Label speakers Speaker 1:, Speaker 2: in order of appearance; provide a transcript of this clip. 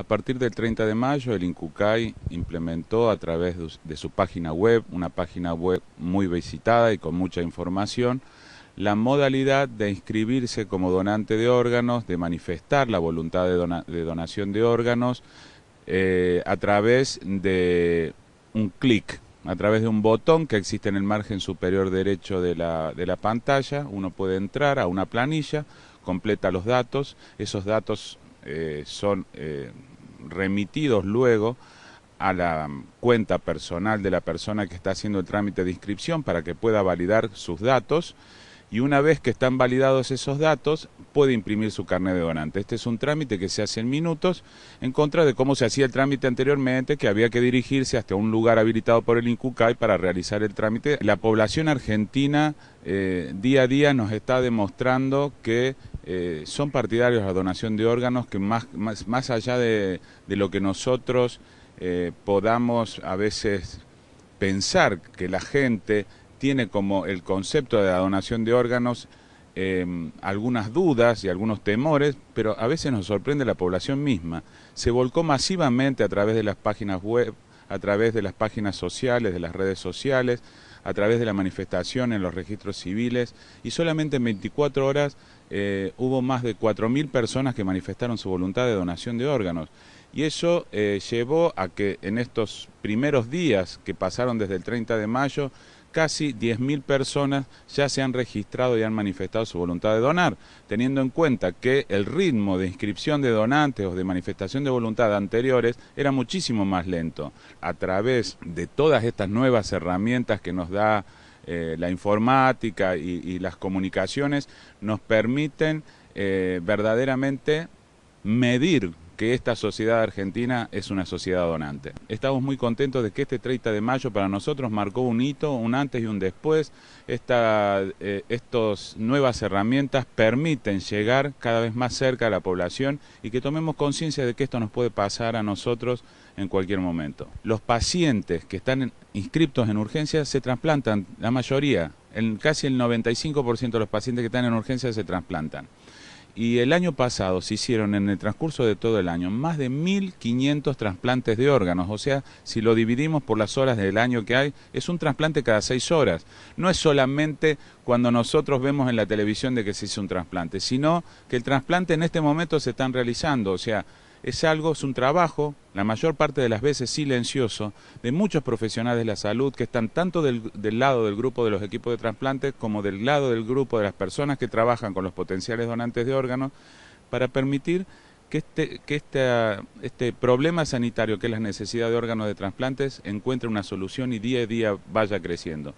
Speaker 1: A partir del 30 de mayo, el INCUCAI implementó a través de su página web, una página web muy visitada y con mucha información, la modalidad de inscribirse como donante de órganos, de manifestar la voluntad de, donación de órganos eh, a través de un clic, a través de un botón que existe en el margen superior derecho de la, pantalla. Uno puede entrar a una planilla, completa los datos, esos datos eh, son eh, remitidos luego a la cuenta personal de la persona que está haciendo el trámite de inscripción para que pueda validar sus datos y una vez que están validados esos datos puede imprimir su carnet de donante. Este es un trámite que se hace en minutos en contra de cómo se hacía el trámite anteriormente, que había que dirigirse hasta un lugar habilitado por el INCUCAI para realizar el trámite. La población argentina eh, día a día nos está demostrando que eh, son partidarios de la donación de órganos que más, más, allá de, lo que nosotros eh, podamos a veces pensar que la gente tiene como el concepto de la donación de órganos, em, algunas dudas y algunos temores, pero a veces nos sorprende la población misma. Se volcó masivamente a través de las páginas web, a través de las páginas sociales, de las redes sociales, a través de la manifestación en los registros civiles y solamente en 24 horas eh, hubo más de 4.000 personas que manifestaron su voluntad de donación de órganos. Y eso eh, llevó a que en estos primeros días que pasaron desde el 30 de mayo casi 10.000 personas ya se han registrado y han manifestado su voluntad de donar, teniendo en cuenta que el ritmo de inscripción de donantes o de manifestación de voluntad anteriores era muchísimo más lento. A través de todas estas nuevas herramientas que nos da eh, la informática y, las comunicaciones, nos permiten eh, verdaderamente medir que esta sociedad argentina es una sociedad donante. Estamos muy contentos de que este 30 de mayo para nosotros marcó un hito, un antes y un después. Estas eh, nuevas herramientas permiten llegar cada vez más cerca a la población y que tomemos conciencia de que esto nos puede pasar a nosotros en cualquier momento. Los pacientes que están inscriptos en urgencias se trasplantan, la mayoría, en casi el 95% de los pacientes que están en urgencias se trasplantan y el año pasado se hicieron en el transcurso de todo el año más de 1.500 trasplantes de órganos, o sea, si lo dividimos por las horas del año que hay, es un trasplante cada seis horas. No es solamente cuando nosotros vemos en la televisión de que se hizo un trasplante, sino que el trasplante en este momento se están realizando, o sea, es algo, es un trabajo, la mayor parte de las veces silencioso, de muchos profesionales de la salud que están tanto del, lado del grupo de los equipos de trasplantes como del lado del grupo de las personas que trabajan con los potenciales donantes de órganos para permitir que este, este problema sanitario que es la necesidad de órganos de trasplantes encuentre una solución y día a día vaya creciendo.